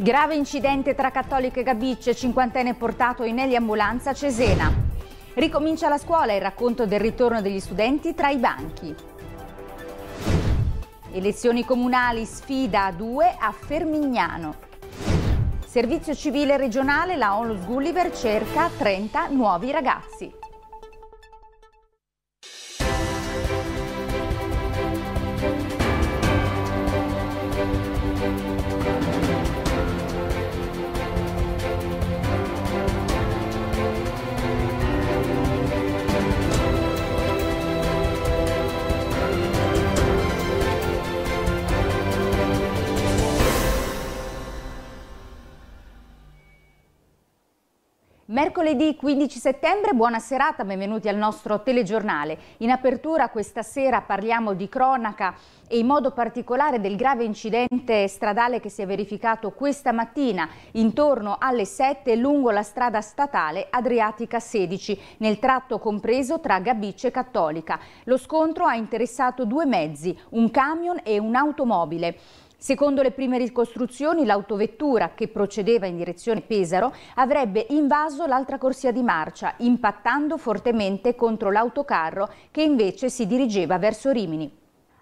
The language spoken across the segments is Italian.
Grave incidente tra cattolico e gabicce, cinquantenne portato in eliambulanza a Cesena. Ricomincia la scuola il racconto del ritorno degli studenti tra i banchi. Elezioni comunali sfida a due a Fermignano. Servizio civile regionale, la Onlus Gulliver cerca 30 nuovi ragazzi. Mercoledì 15 settembre, buona serata, benvenuti al nostro telegiornale. In apertura questa sera parliamo di cronaca e in modo particolare del grave incidente stradale che si è verificato questa mattina intorno alle 7 lungo la strada statale Adriatica 16 nel tratto compreso tra Gabice e Cattolica. Lo scontro ha interessato due mezzi, un camion e un'automobile. Secondo le prime ricostruzioni, l'autovettura che procedeva in direzione Pesaro avrebbe invaso l'altra corsia di marcia, impattando fortemente contro l'autocarro che invece si dirigeva verso Rimini.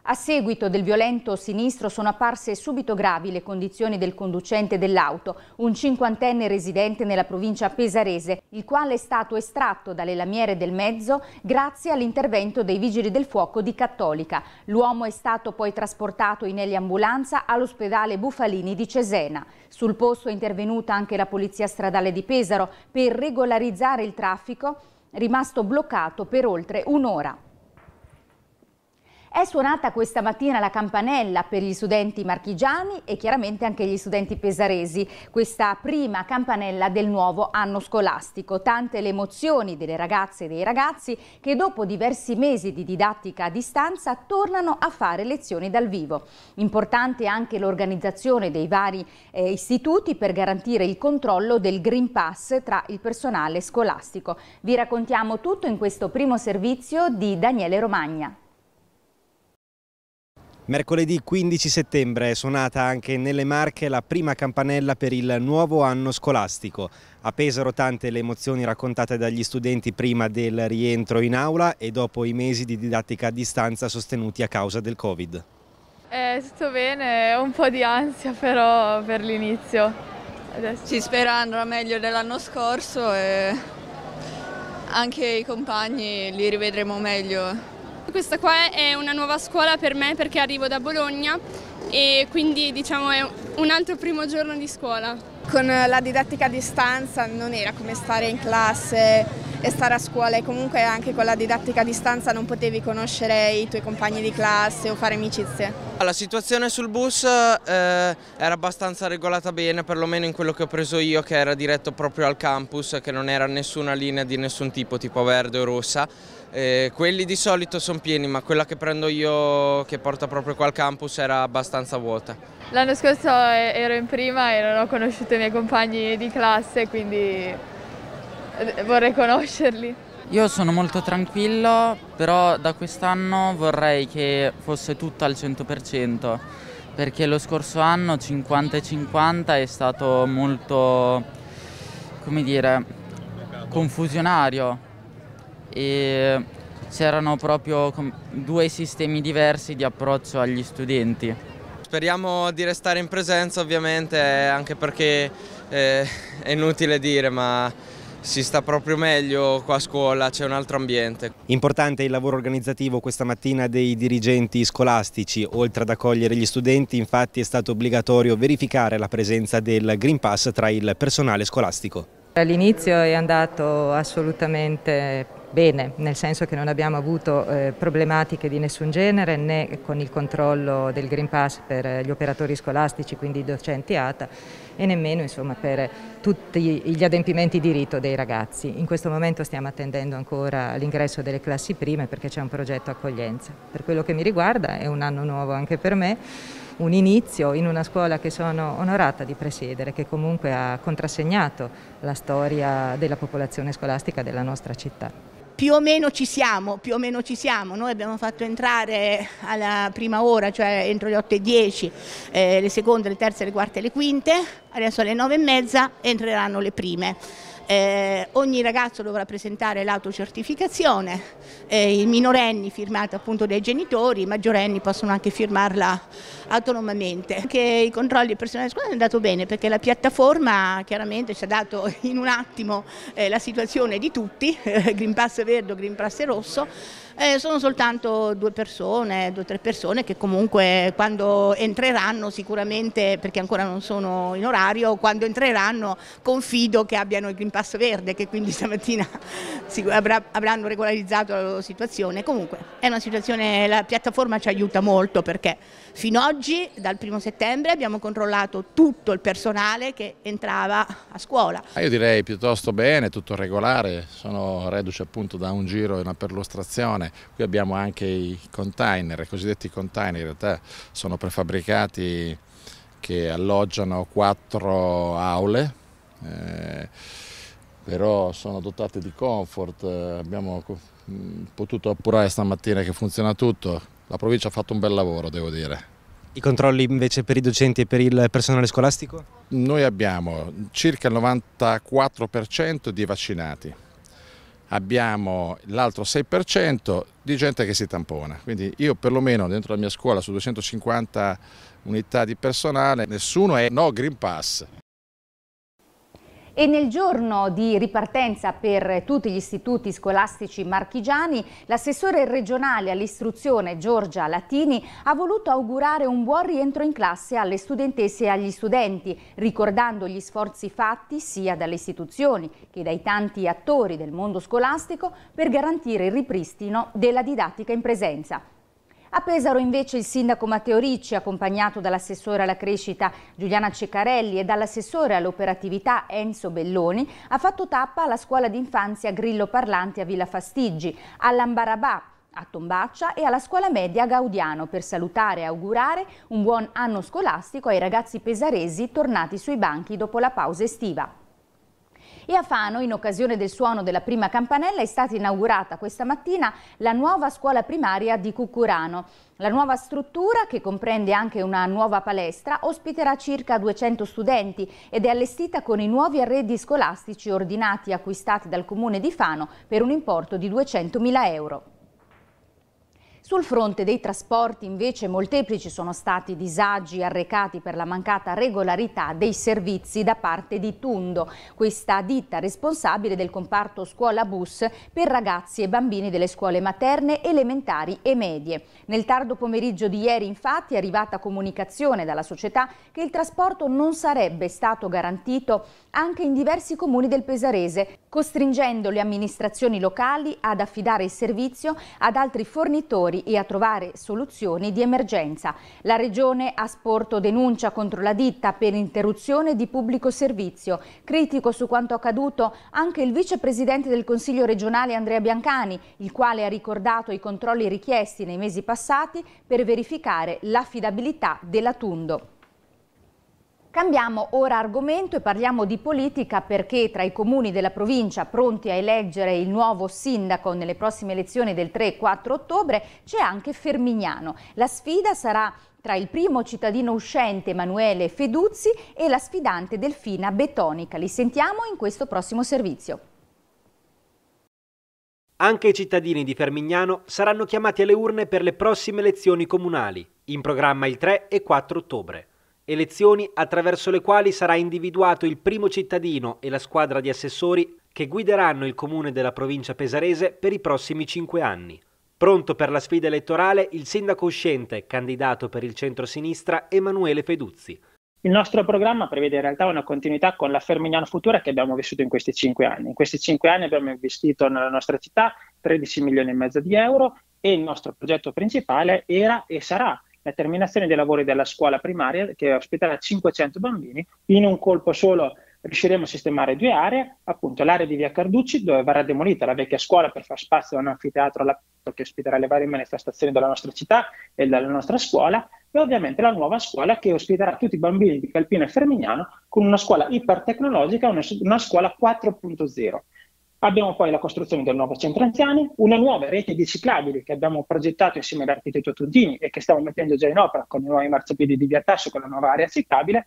A seguito del violento sinistro sono apparse subito gravi le condizioni del conducente dell'auto, un cinquantenne residente nella provincia pesarese, il quale è stato estratto dalle lamiere del mezzo grazie all'intervento dei vigili del fuoco di Cattolica. L'uomo è stato poi trasportato in eliambulanza all'ospedale Bufalini di Cesena. Sul posto è intervenuta anche la Polizia Stradale di Pesaro per regolarizzare il traffico rimasto bloccato per oltre un'ora. È suonata questa mattina la campanella per gli studenti marchigiani e chiaramente anche gli studenti pesaresi, questa prima campanella del nuovo anno scolastico. Tante le emozioni delle ragazze e dei ragazzi che dopo diversi mesi di didattica a distanza tornano a fare lezioni dal vivo. Importante anche l'organizzazione dei vari eh, istituti per garantire il controllo del Green Pass tra il personale scolastico. Vi raccontiamo tutto in questo primo servizio di Daniele Romagna. Mercoledì 15 settembre è suonata anche nelle Marche la prima campanella per il nuovo anno scolastico. A Pesaro tante le emozioni raccontate dagli studenti prima del rientro in aula e dopo i mesi di didattica a distanza sostenuti a causa del Covid. È eh, tutto bene, un po' di ansia però per l'inizio. Ci spera andrà meglio dell'anno scorso e anche i compagni li rivedremo meglio questa qua è una nuova scuola per me perché arrivo da Bologna e quindi diciamo è un altro primo giorno di scuola. Con la didattica a distanza non era come stare in classe e stare a scuola e comunque anche con la didattica a distanza non potevi conoscere i tuoi compagni di classe o fare amicizie. La situazione sul bus eh, era abbastanza regolata bene, perlomeno in quello che ho preso io che era diretto proprio al campus, che non era nessuna linea di nessun tipo, tipo verde o rossa eh, quelli di solito sono pieni, ma quella che prendo io, che porta proprio qua al campus, era abbastanza vuota. L'anno scorso ero in prima e non ho conosciuto i miei compagni di classe, quindi eh, vorrei conoscerli. Io sono molto tranquillo, però da quest'anno vorrei che fosse tutto al 100%, perché lo scorso anno 50 e 50 è stato molto, come dire, confusionario, e c'erano proprio due sistemi diversi di approccio agli studenti. Speriamo di restare in presenza ovviamente anche perché eh, è inutile dire ma si sta proprio meglio qua a scuola, c'è un altro ambiente. Importante il lavoro organizzativo questa mattina dei dirigenti scolastici, oltre ad accogliere gli studenti infatti è stato obbligatorio verificare la presenza del Green Pass tra il personale scolastico. All'inizio è andato assolutamente bene, nel senso che non abbiamo avuto eh, problematiche di nessun genere né con il controllo del Green Pass per gli operatori scolastici, quindi i docenti ATA, e nemmeno insomma, per tutti gli adempimenti di rito dei ragazzi. In questo momento stiamo attendendo ancora l'ingresso delle classi prime perché c'è un progetto accoglienza. Per quello che mi riguarda è un anno nuovo anche per me un inizio in una scuola che sono onorata di presiedere, che comunque ha contrassegnato la storia della popolazione scolastica della nostra città più o meno ci siamo, più o meno ci siamo, noi abbiamo fatto entrare alla prima ora, cioè entro le 8 e 10, eh, le seconde, le terze, le quarte e le quinte, adesso alle 9 e mezza entreranno le prime eh, ogni ragazzo dovrà presentare l'autocertificazione, eh, i minorenni firmati appunto dai genitori, i maggiorenni possono anche firmarla autonomamente. Anche i controlli personali personale scuola hanno andato bene perché la piattaforma chiaramente ci ha dato in un attimo eh, la situazione di tutti, Green Pass verde, Green Pass rosso, eh, sono soltanto due persone, due o tre persone che comunque quando entreranno sicuramente, perché ancora non sono in orario, quando entreranno confido che abbiano il Green Pass verde, che quindi stamattina avranno regolarizzato la loro situazione. Comunque è una situazione, la piattaforma ci aiuta molto perché fino ad oggi, dal primo settembre, abbiamo controllato tutto il personale che entrava a scuola. Ah, io direi piuttosto bene, tutto regolare, sono reduce appunto da un giro e una perlustrazione produzione. Qui abbiamo anche i container, i cosiddetti container, in realtà sono prefabbricati che alloggiano quattro aule. Eh, però sono dotati di comfort, abbiamo potuto appurare stamattina che funziona tutto, la provincia ha fatto un bel lavoro devo dire. I controlli invece per i docenti e per il personale scolastico? Noi abbiamo circa il 94% di vaccinati, abbiamo l'altro 6% di gente che si tampona. Quindi io perlomeno dentro la mia scuola su 250 unità di personale nessuno è no Green Pass. E nel giorno di ripartenza per tutti gli istituti scolastici marchigiani, l'assessore regionale all'istruzione Giorgia Latini ha voluto augurare un buon rientro in classe alle studentesse e agli studenti, ricordando gli sforzi fatti sia dalle istituzioni che dai tanti attori del mondo scolastico per garantire il ripristino della didattica in presenza. A Pesaro invece il sindaco Matteo Ricci, accompagnato dall'assessore alla crescita Giuliana Ceccarelli e dall'assessore all'operatività Enzo Belloni, ha fatto tappa alla scuola d'infanzia Grillo Parlanti a Villa Fastiggi, all'Ambarabà, a Tombaccia e alla scuola media Gaudiano per salutare e augurare un buon anno scolastico ai ragazzi pesaresi tornati sui banchi dopo la pausa estiva. E a Fano, in occasione del suono della prima campanella, è stata inaugurata questa mattina la nuova scuola primaria di Cucurano. La nuova struttura, che comprende anche una nuova palestra, ospiterà circa 200 studenti ed è allestita con i nuovi arredi scolastici ordinati acquistati dal comune di Fano per un importo di 200.000 euro. Sul fronte dei trasporti invece molteplici sono stati i disagi arrecati per la mancata regolarità dei servizi da parte di Tundo, questa ditta responsabile del comparto scuola bus per ragazzi e bambini delle scuole materne, elementari e medie. Nel tardo pomeriggio di ieri infatti è arrivata comunicazione dalla società che il trasporto non sarebbe stato garantito anche in diversi comuni del Pesarese, costringendo le amministrazioni locali ad affidare il servizio ad altri fornitori territori e a trovare soluzioni di emergenza. La Regione ha sporto denuncia contro la ditta per interruzione di pubblico servizio. Critico su quanto accaduto anche il vicepresidente del Consiglio regionale Andrea Biancani, il quale ha ricordato i controlli richiesti nei mesi passati per verificare l'affidabilità della Tundo. Cambiamo ora argomento e parliamo di politica perché tra i comuni della provincia pronti a eleggere il nuovo sindaco nelle prossime elezioni del 3 e 4 ottobre c'è anche Fermignano. La sfida sarà tra il primo cittadino uscente Emanuele Feduzzi e la sfidante Delfina Betonica. Li sentiamo in questo prossimo servizio. Anche i cittadini di Fermignano saranno chiamati alle urne per le prossime elezioni comunali, in programma il 3 e 4 ottobre. Elezioni attraverso le quali sarà individuato il primo cittadino e la squadra di assessori che guideranno il comune della provincia pesarese per i prossimi cinque anni. Pronto per la sfida elettorale il sindaco uscente, candidato per il centro-sinistra, Emanuele Feduzzi. Il nostro programma prevede in realtà una continuità con la Fermignano Futura che abbiamo vissuto in questi cinque anni. In questi cinque anni abbiamo investito nella nostra città 13 milioni e mezzo di euro e il nostro progetto principale era e sarà la terminazione dei lavori della scuola primaria che ospiterà 500 bambini, in un colpo solo riusciremo a sistemare due aree, appunto l'area di via Carducci dove verrà demolita la vecchia scuola per far spazio a un anfiteatro che ospiterà le varie manifestazioni della nostra città e della nostra scuola e ovviamente la nuova scuola che ospiterà tutti i bambini di Calpino e Fermignano con una scuola ipertecnologica, una, una scuola 4.0 Abbiamo poi la costruzione del nuovo centro anziani, una nuova rete di ciclabili che abbiamo progettato insieme all'architetto Tudini e che stiamo mettendo già in opera con i nuovi marciapiedi di Via Tasso, con la nuova area ciclabile,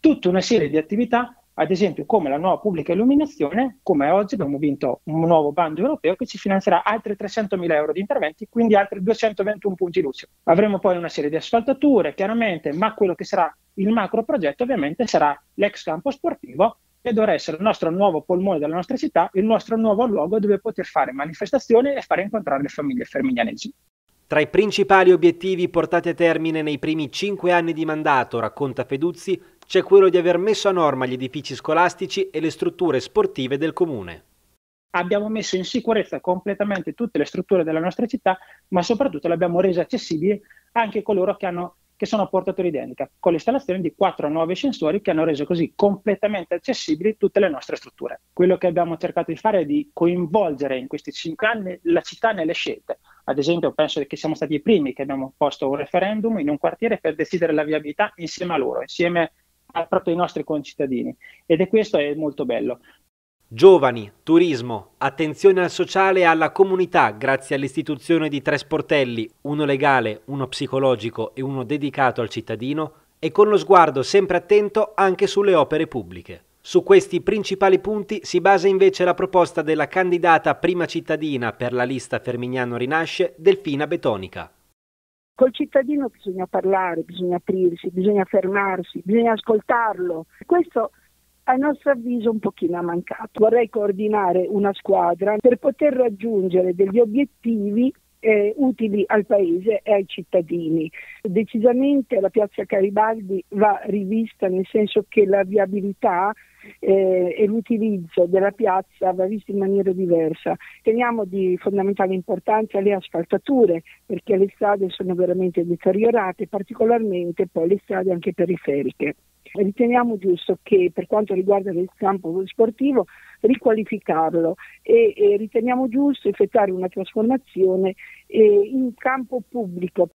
tutta una serie di attività, ad esempio come la nuova pubblica illuminazione, come oggi abbiamo vinto un nuovo bando europeo che ci finanzierà altri 300.000 euro di interventi, quindi altri 221 punti luce. Avremo poi una serie di asfaltature, chiaramente, ma quello che sarà il macro progetto ovviamente sarà l'ex campo sportivo e dovrà essere il nostro nuovo polmone della nostra città, il nostro nuovo luogo dove poter fare manifestazioni e far incontrare le famiglie fermiglianesi. Tra i principali obiettivi portati a termine nei primi cinque anni di mandato, racconta Feduzzi, c'è quello di aver messo a norma gli edifici scolastici e le strutture sportive del comune. Abbiamo messo in sicurezza completamente tutte le strutture della nostra città, ma soprattutto le abbiamo rese accessibili anche coloro che hanno che sono a portatori identica, con l'installazione di quattro nuovi sensori che hanno reso così completamente accessibili tutte le nostre strutture. Quello che abbiamo cercato di fare è di coinvolgere in questi cinque anni la città nelle scelte. Ad esempio, penso che siamo stati i primi che abbiamo posto un referendum in un quartiere per decidere la viabilità insieme a loro, insieme a proprio i nostri concittadini ed è questo è molto bello. Giovani, turismo, attenzione al sociale e alla comunità grazie all'istituzione di tre sportelli, uno legale, uno psicologico e uno dedicato al cittadino, e con lo sguardo sempre attento anche sulle opere pubbliche. Su questi principali punti si basa invece la proposta della candidata prima cittadina per la lista Fermignano Rinasce, Delfina Betonica. Col cittadino bisogna parlare, bisogna aprirsi, bisogna fermarsi, bisogna ascoltarlo. Questo a nostro avviso un pochino ha mancato. Vorrei coordinare una squadra per poter raggiungere degli obiettivi eh, utili al paese e ai cittadini. Decisamente la piazza Caribaldi va rivista nel senso che la viabilità eh, e l'utilizzo della piazza va visto in maniera diversa. Teniamo di fondamentale importanza le asfaltature perché le strade sono veramente deteriorate, particolarmente poi le strade anche periferiche. Riteniamo giusto che per quanto riguarda il campo sportivo riqualificarlo e, e riteniamo giusto effettuare una trasformazione eh, in campo pubblico.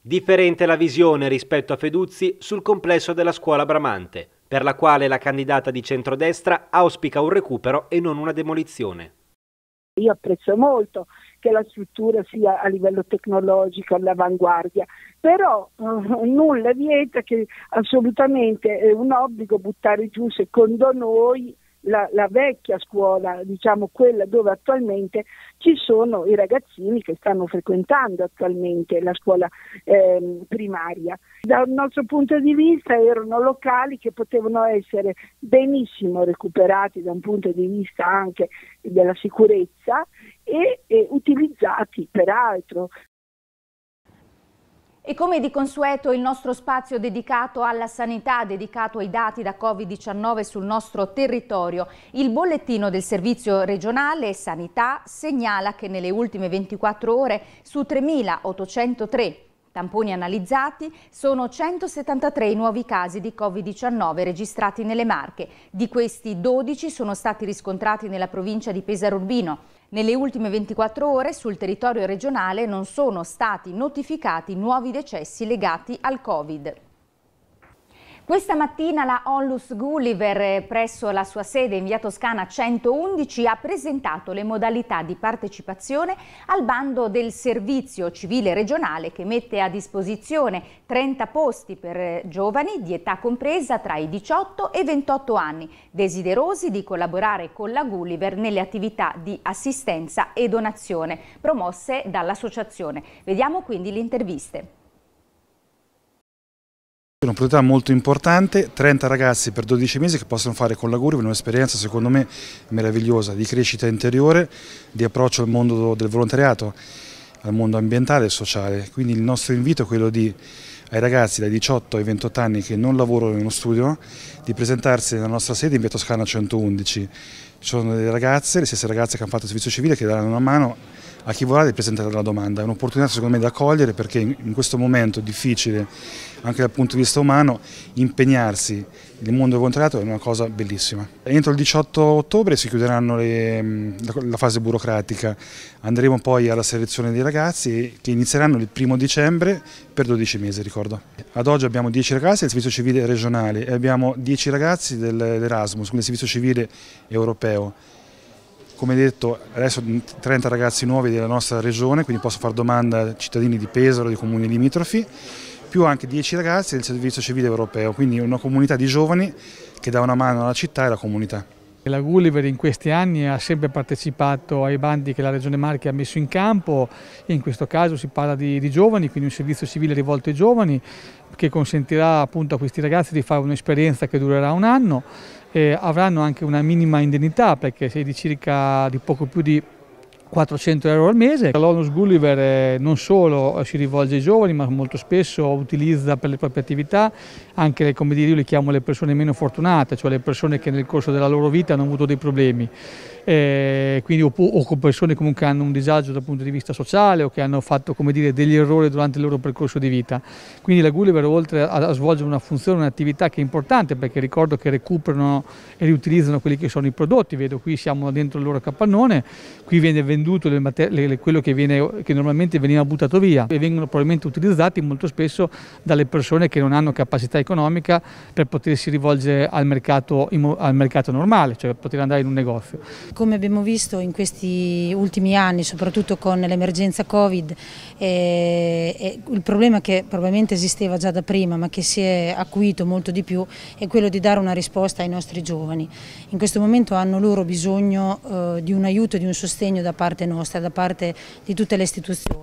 Differente la visione rispetto a Feduzzi sul complesso della scuola Bramante, per la quale la candidata di centrodestra auspica un recupero e non una demolizione. Io apprezzo molto che la struttura sia a livello tecnologico all'avanguardia, però eh, nulla vieta che assolutamente è un obbligo buttare giù secondo noi la, la, vecchia scuola, diciamo quella dove attualmente ci sono i ragazzini che stanno frequentando attualmente la scuola eh, primaria. Dal nostro punto di vista erano locali che potevano essere benissimo recuperati da un punto di vista anche della sicurezza e, e utilizzati peraltro e come di consueto il nostro spazio dedicato alla sanità, dedicato ai dati da Covid-19 sul nostro territorio, il bollettino del Servizio regionale Sanità segnala che nelle ultime 24 ore su 3.803 tamponi analizzati sono 173 i nuovi casi di Covid-19 registrati nelle Marche. Di questi 12 sono stati riscontrati nella provincia di Pesaro Urbino. Nelle ultime 24 ore sul territorio regionale non sono stati notificati nuovi decessi legati al Covid. Questa mattina la Onlus Gulliver eh, presso la sua sede in via Toscana 111 ha presentato le modalità di partecipazione al bando del servizio civile regionale che mette a disposizione 30 posti per eh, giovani di età compresa tra i 18 e i 28 anni, desiderosi di collaborare con la Gulliver nelle attività di assistenza e donazione promosse dall'associazione. Vediamo quindi le interviste. Una opportunità molto importante, 30 ragazzi per 12 mesi che possono fare con l'Aguri un'esperienza secondo me meravigliosa di crescita interiore, di approccio al mondo del volontariato, al mondo ambientale e sociale. Quindi il nostro invito è quello di, ai ragazzi dai 18 ai 28 anni che non lavorano in uno studio di presentarsi nella nostra sede in via Toscana 111. Ci sono delle ragazze, le stesse ragazze che hanno fatto il servizio civile, che daranno una mano a chi vorrà di presentare la domanda. È un'opportunità secondo me da cogliere perché in questo momento difficile, anche dal punto di vista umano, impegnarsi nel mondo volontariato è una cosa bellissima. Entro il 18 ottobre si chiuderanno le, mm, la fase burocratica, andremo poi alla selezione dei ragazzi che inizieranno il primo dicembre per 12 mesi ricordo. Ad oggi abbiamo 10 ragazzi del servizio civile regionale e abbiamo 10 ragazzi dell'Erasmus, quindi del servizio civile europeo. Come detto, adesso 30 ragazzi nuovi della nostra regione, quindi posso fare domanda a cittadini di Pesaro, di comuni limitrofi, più anche 10 ragazzi del servizio civile europeo, quindi una comunità di giovani che dà una mano alla città e alla comunità. La Gulliver in questi anni ha sempre partecipato ai bandi che la Regione Marche ha messo in campo in questo caso si parla di, di giovani, quindi un servizio civile rivolto ai giovani che consentirà appunto a questi ragazzi di fare un'esperienza che durerà un anno eh, avranno anche una minima indennità perché sei di circa di poco più di 400 euro al mese. L'onus Gulliver eh, non solo si rivolge ai giovani ma molto spesso utilizza per le proprie attività anche, come dire, io le chiamo le persone meno fortunate, cioè le persone che nel corso della loro vita hanno avuto dei problemi eh, quindi, o, o, con persone comunque che hanno un disagio dal punto di vista sociale o che hanno fatto dire, degli errori durante il loro percorso di vita. Quindi la Gulliver oltre a, a svolgere una funzione, un'attività che è importante perché ricordo che recuperano e riutilizzano quelli che sono i prodotti, vedo qui siamo dentro il loro capannone, qui viene venduto le le, le, quello che, viene, che normalmente veniva buttato via e vengono probabilmente utilizzati molto spesso dalle persone che non hanno capacità economica per potersi rivolgere al mercato, al mercato normale, cioè per poter andare in un negozio. Come abbiamo visto in questi ultimi anni, soprattutto con l'emergenza Covid, eh, eh, il problema che probabilmente esisteva già da prima ma che si è acuito molto di più è quello di dare una risposta ai nostri giovani. In questo momento hanno loro bisogno eh, di un aiuto, e di un sostegno da parte nostra, da parte di tutte le istituzioni.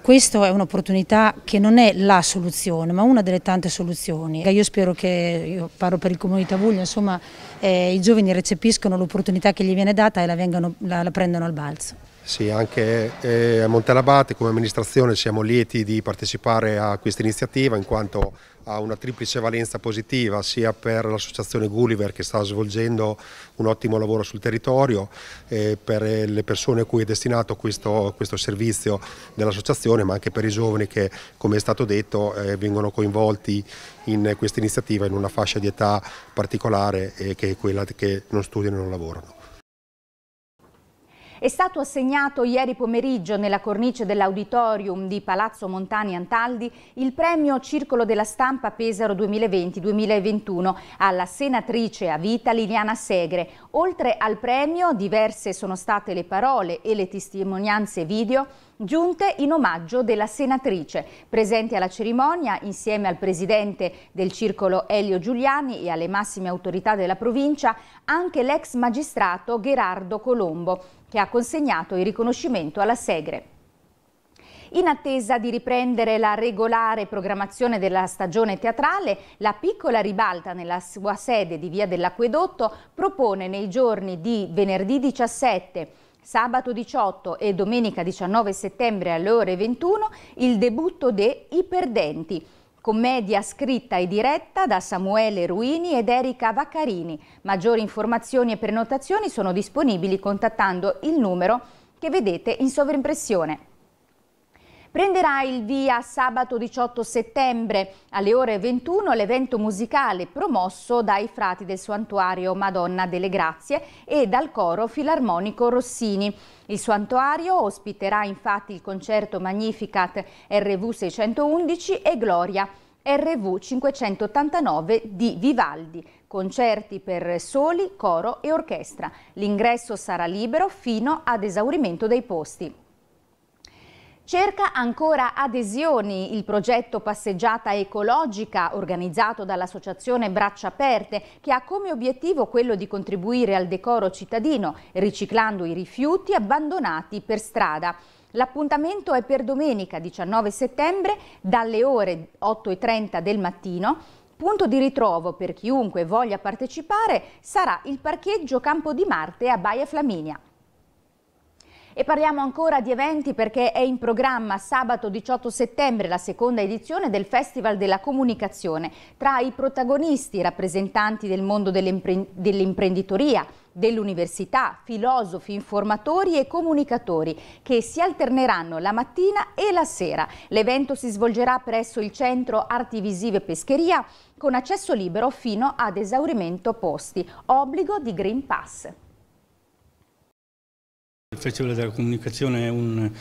Questa è un'opportunità che non è la soluzione, ma una delle tante soluzioni. Io spero che, io parlo per il Comune di Tavuglia, insomma eh, i giovani recepiscono l'opportunità che gli viene data e la, vengano, la, la prendono al balzo. Sì, anche eh, a Montelabate come amministrazione siamo lieti di partecipare a questa iniziativa in quanto ha una triplice valenza positiva sia per l'associazione Gulliver che sta svolgendo un ottimo lavoro sul territorio, eh, per le persone a cui è destinato questo, questo servizio dell'associazione ma anche per i giovani che come è stato detto eh, vengono coinvolti in questa iniziativa in una fascia di età particolare eh, che è quella che non studiano e non lavorano è stato assegnato ieri pomeriggio nella cornice dell'auditorium di Palazzo Montani Antaldi il premio Circolo della Stampa Pesaro 2020-2021 alla senatrice a vita Liliana Segre. Oltre al premio diverse sono state le parole e le testimonianze video giunte in omaggio della senatrice. Presenti alla cerimonia, insieme al presidente del circolo Elio Giuliani e alle massime autorità della provincia, anche l'ex magistrato Gerardo Colombo, che ha consegnato il riconoscimento alla Segre. In attesa di riprendere la regolare programmazione della stagione teatrale, la piccola ribalta nella sua sede di Via dell'Acquedotto propone nei giorni di venerdì 17 Sabato 18 e domenica 19 settembre alle ore 21 il debutto de I Perdenti, commedia scritta e diretta da Samuele Ruini ed Erika Vaccarini. Maggiori informazioni e prenotazioni sono disponibili contattando il numero che vedete in sovrimpressione. Prenderà il via sabato 18 settembre alle ore 21 l'evento musicale promosso dai frati del santuario Madonna delle Grazie e dal coro filarmonico Rossini. Il santuario ospiterà infatti il concerto Magnificat RV 611 e Gloria RV 589 di Vivaldi, concerti per soli, coro e orchestra. L'ingresso sarà libero fino ad esaurimento dei posti. Cerca ancora adesioni il progetto Passeggiata Ecologica organizzato dall'associazione Braccia Aperte che ha come obiettivo quello di contribuire al decoro cittadino riciclando i rifiuti abbandonati per strada. L'appuntamento è per domenica 19 settembre dalle ore 8.30 del mattino Punto di ritrovo per chiunque voglia partecipare sarà il parcheggio Campo di Marte a Baia Flaminia. E parliamo ancora di eventi perché è in programma sabato 18 settembre la seconda edizione del Festival della Comunicazione. Tra i protagonisti rappresentanti del mondo dell'imprenditoria, dell'università, filosofi, informatori e comunicatori che si alterneranno la mattina e la sera. L'evento si svolgerà presso il Centro Arti Visive Pescheria con accesso libero fino ad esaurimento posti, obbligo di Green Pass. Il Festival della Comunicazione è un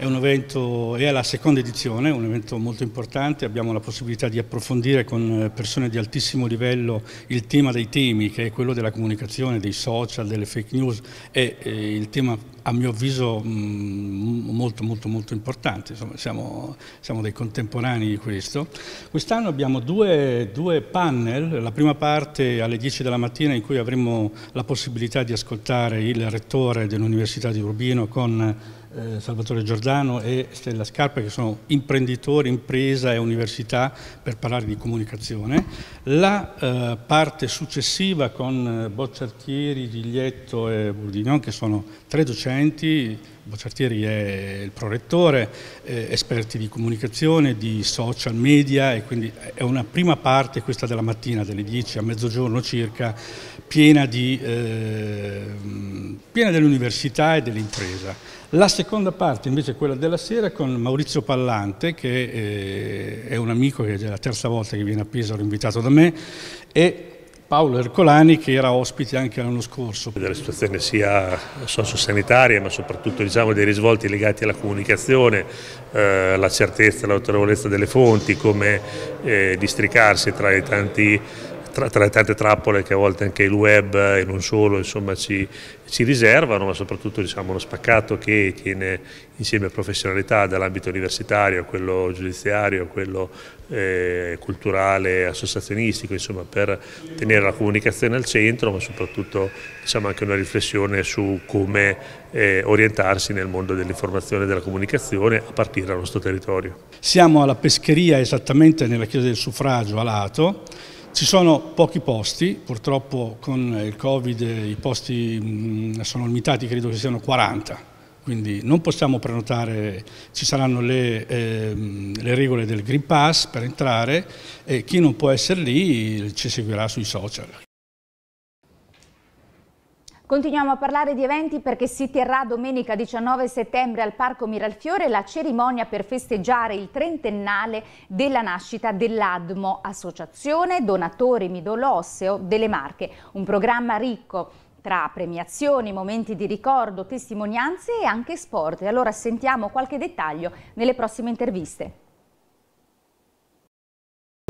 è un evento, è la seconda edizione, un evento molto importante, abbiamo la possibilità di approfondire con eh, persone di altissimo livello il tema dei temi, che è quello della comunicazione, dei social, delle fake news, è eh, il tema a mio avviso mm, molto molto molto importante, Insomma, siamo, siamo, dei contemporanei di questo. Quest'anno abbiamo due, due panel, la prima parte alle 10 della mattina in cui avremo la possibilità di ascoltare il rettore dell'Università di Urbino con eh, Salvatore Giordano e Stella Scarpa che sono imprenditori, impresa e università per parlare di comunicazione. La eh, parte successiva con eh, Bocciartieri, Giglietto e Bourdignon che sono tre docenti, Bocciartieri è il prorettore, eh, esperti di comunicazione, di social media e quindi è una prima parte questa della mattina dalle 10 a mezzogiorno circa piena, di, eh, piena dell'università e dell'impresa. La seconda parte invece è quella della sera con Maurizio Pallante che eh, è un amico che è già la terza volta che viene a Pesaro invitato da me e Paolo Ercolani che era ospite anche l'anno scorso. Della situazione sia sociosanitaria ma soprattutto diciamo, dei risvolti legati alla comunicazione, eh, la certezza, l'autorevolezza delle fonti, come eh, districarsi tra i tanti tra, tra, le tante trappole che a volte anche il web e non solo insomma, ci, ci, riservano, ma soprattutto diciamo, uno spaccato che tiene insieme professionalità dall'ambito universitario, quello giudiziario, quello eh, culturale, associazionistico, insomma, per tenere la comunicazione al centro, ma soprattutto diciamo, anche una riflessione su come eh, orientarsi nel mondo dell'informazione e della comunicazione a partire dal nostro territorio. Siamo alla pescheria esattamente nella chiesa del suffragio a Lato ci sono pochi posti, purtroppo con il Covid i posti mm, sono limitati, credo che siano 40, quindi non possiamo prenotare, ci saranno le, eh, le regole del Green Pass per entrare e chi non può essere lì ci seguirà sui social. Continuiamo a parlare di eventi perché si terrà domenica 19 settembre al Parco Miralfiore la cerimonia per festeggiare il trentennale della nascita dell'ADMO, Associazione Donatori Midollo Osseo delle Marche, un programma ricco tra premiazioni, momenti di ricordo, testimonianze e anche sport. E allora sentiamo qualche dettaglio nelle prossime interviste.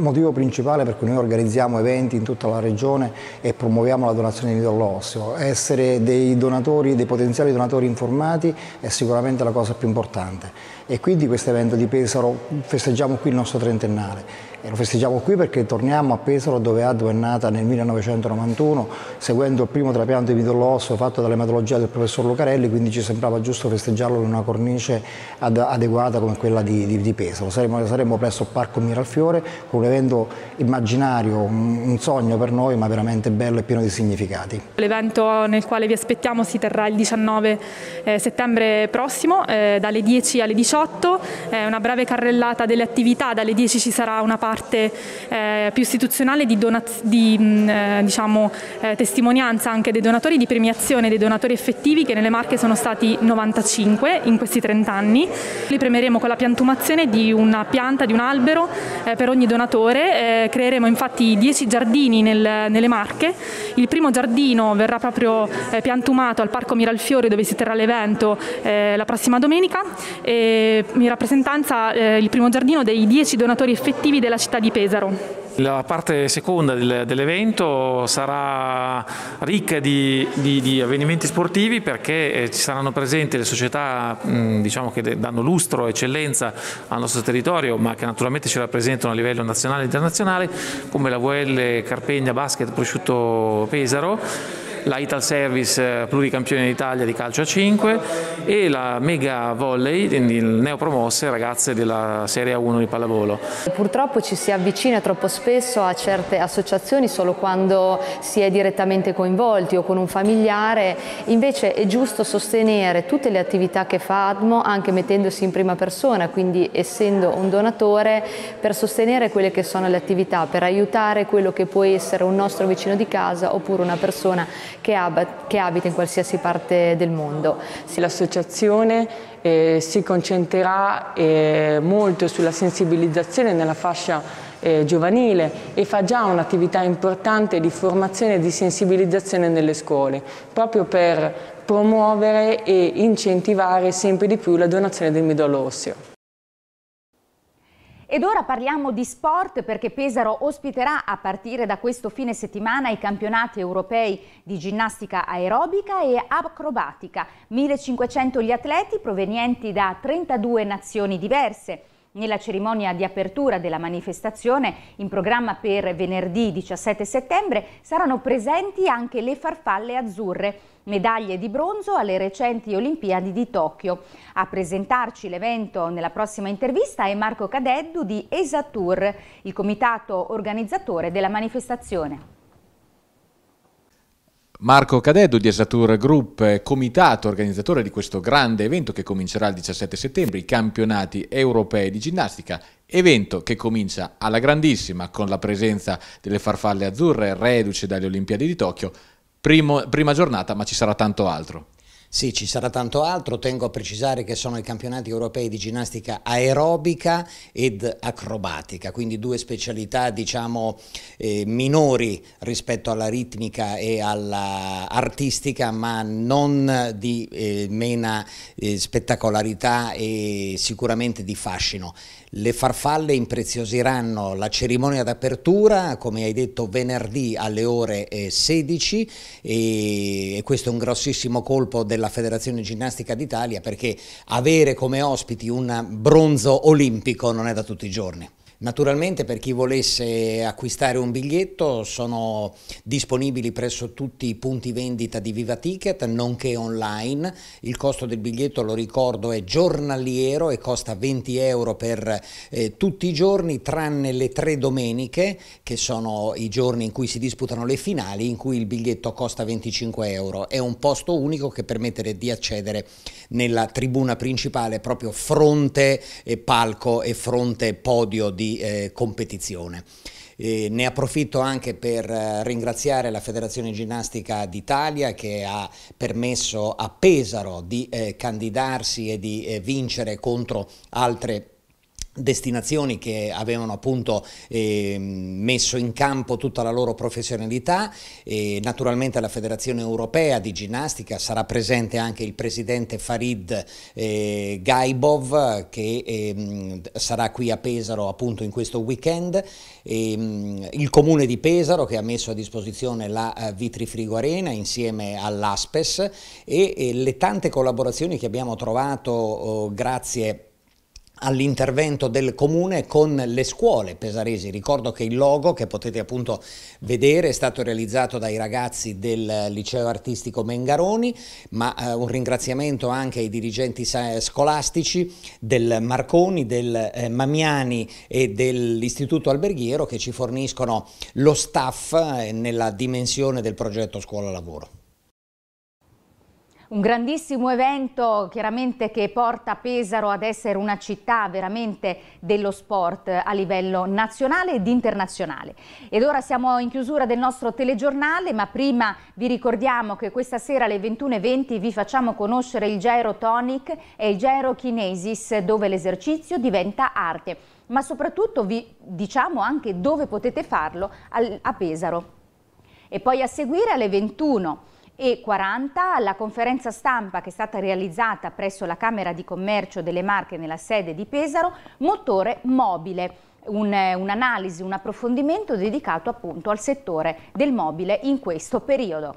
Il motivo principale per cui noi organizziamo eventi in tutta la regione e promuoviamo la donazione di midollo osseo, essere dei donatori, dei potenziali donatori informati è sicuramente la cosa più importante e quindi questo evento di Pesaro festeggiamo qui il nostro trentennale e lo festeggiamo qui perché torniamo a Pesaro dove Addo è nata nel 1991 seguendo il primo trapianto di midollo osso fatto dall'ematologia del professor Lucarelli quindi ci sembrava giusto festeggiarlo in una cornice ad, adeguata come quella di, di, di Pesaro saremo, saremo, presso il Parco Miralfiore con un evento immaginario un, un sogno per noi ma veramente bello e pieno di significati L'evento nel quale vi aspettiamo si terrà il 19 eh, settembre prossimo eh, dalle 10 alle 18 eh, una breve carrellata delle attività dalle 10 ci sarà una parte parte eh, più istituzionale di, di mh, mm, eh, diciamo, eh, testimonianza anche dei donatori, di premiazione dei donatori effettivi che nelle Marche sono stati 95 in questi 30 anni. Li premeremo con la piantumazione di una pianta, di un albero eh, per ogni donatore. Eh, creeremo infatti 10 giardini nel, nelle Marche. Il primo giardino verrà proprio eh, piantumato al Parco Miralfiori dove si terrà l'evento la prossima domenica E in rappresentanza il primo giardino dei 10 donatori effettivi della città di Pesaro. La parte seconda del, dell'evento sarà ricca di, di, di, avvenimenti sportivi perché eh, ci saranno presenti le società mm, diciamo che danno lustro, eccellenza al nostro territorio ma che naturalmente ci rappresentano a livello nazionale e internazionale come la VL Carpegna Basket Prosciutto Pesaro la Ital Service eh, pluricampione d'Italia di calcio a 5 e la Mega Volley, quindi neopromosse ragazze della Serie 1 di pallavolo. Purtroppo ci si avvicina troppo spesso a certe associazioni solo quando si è direttamente coinvolti o con un familiare, invece è giusto sostenere tutte le attività che fa ADMO anche mettendosi in prima persona, quindi essendo un donatore per sostenere quelle che sono le attività, per aiutare quello che può essere un nostro vicino di casa oppure una persona che, ab che abita in qualsiasi parte del mondo. L'associazione eh, si concentrerà eh, molto sulla sensibilizzazione nella fascia eh, giovanile e fa già un'attività importante di formazione e di sensibilizzazione nelle scuole, proprio per promuovere e incentivare sempre di più la donazione del midollo osseo. Ed ora parliamo di sport perché Pesaro ospiterà a partire da questo fine settimana i campionati europei di ginnastica aerobica e acrobatica. 1500 gli atleti provenienti da 32 nazioni diverse. Nella cerimonia di apertura della manifestazione, in programma per venerdì 17 settembre, saranno presenti anche le farfalle azzurre, medaglie di bronzo alle recenti Olimpiadi di Tokyo. A presentarci l'evento nella prossima intervista è Marco Cadeddu di Esatur, il comitato organizzatore della manifestazione. Marco Cadeddu di Esatur Group, comitato organizzatore di questo grande evento che comincerà il 17 settembre, i campionati europei di ginnastica, evento che comincia alla grandissima con la presenza delle farfalle azzurre reduce dalle Olimpiadi di Tokyo, primo, prima giornata, ma ci sarà tanto altro. Sì, ci sarà tanto altro, tengo a precisare che sono i campionati europei di ginnastica aerobica ed acrobatica, quindi due specialità diciamo eh, minori rispetto alla ritmica e all'artistica, ma non di eh, mena eh, spettacolarità e sicuramente di fascino. Le farfalle impreziosiranno la cerimonia d'apertura, come hai detto, venerdì alle ore 16 eh, e questo è un grossissimo colpo della Federazione Ginnastica d'Italia perché avere come ospiti un bronzo olimpico non è da tutti i giorni. Naturalmente per chi volesse acquistare un biglietto sono disponibili presso tutti i punti vendita di Viva Ticket, nonché online. Il costo del biglietto, lo ricordo, è giornaliero e costa 20 euro per eh, tutti i giorni, tranne le tre domeniche, che sono i giorni in cui si disputano le finali, in cui il biglietto costa 25 euro. È un posto unico che permette di accedere nella tribuna principale, proprio fronte eh, palco e fronte podio di eh, competizione. E ne approfitto anche per eh, ringraziare la Federazione Ginnastica d'Italia che ha permesso a Pesaro di eh, candidarsi e di eh, vincere contro altre destinazioni che avevano appunto eh, messo in campo tutta la loro professionalità e naturalmente la Federazione Europea di Ginnastica sarà presente anche il presidente Farid eh, Gaibov che eh, sarà qui a Pesaro appunto in questo weekend e, ehm, il comune di Pesaro che ha messo a disposizione la eh, Vitrifrigo Arena insieme all'Aspes e, e, le tante collaborazioni che abbiamo trovato oh, grazie all'intervento del comune con le scuole pesaresi. Ricordo che il logo che potete appunto vedere è stato realizzato dai ragazzi del liceo artistico Mengaroni, ma eh, un ringraziamento anche ai dirigenti scolastici del Marconi, del eh, Mamiani e dell'Istituto Alberghiero che ci forniscono lo staff eh, nella dimensione del progetto Scuola Lavoro un grandissimo evento chiaramente che porta Pesaro ad essere una città veramente dello sport a livello nazionale ed internazionale. Ed ora siamo in chiusura del nostro telegiornale, ma prima vi ricordiamo che questa sera alle 21.20 vi facciamo conoscere il Gyro Tonic e il Gyro Kinesis, dove l'esercizio diventa arte. Ma soprattutto vi diciamo anche dove potete farlo a Pesaro. E poi a seguire alle 21 e 40 alla conferenza stampa che è stata realizzata presso la Camera di Commercio delle Marche nella sede di Pesaro, motore mobile un'analisi, un, un approfondimento dedicato appunto al settore del mobile in questo periodo.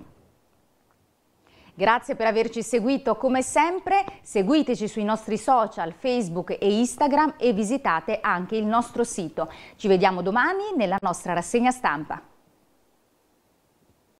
Grazie per averci seguito come sempre, seguiteci sui nostri social Facebook e Instagram e visitate anche il nostro sito. Ci vediamo domani nella nostra rassegna stampa.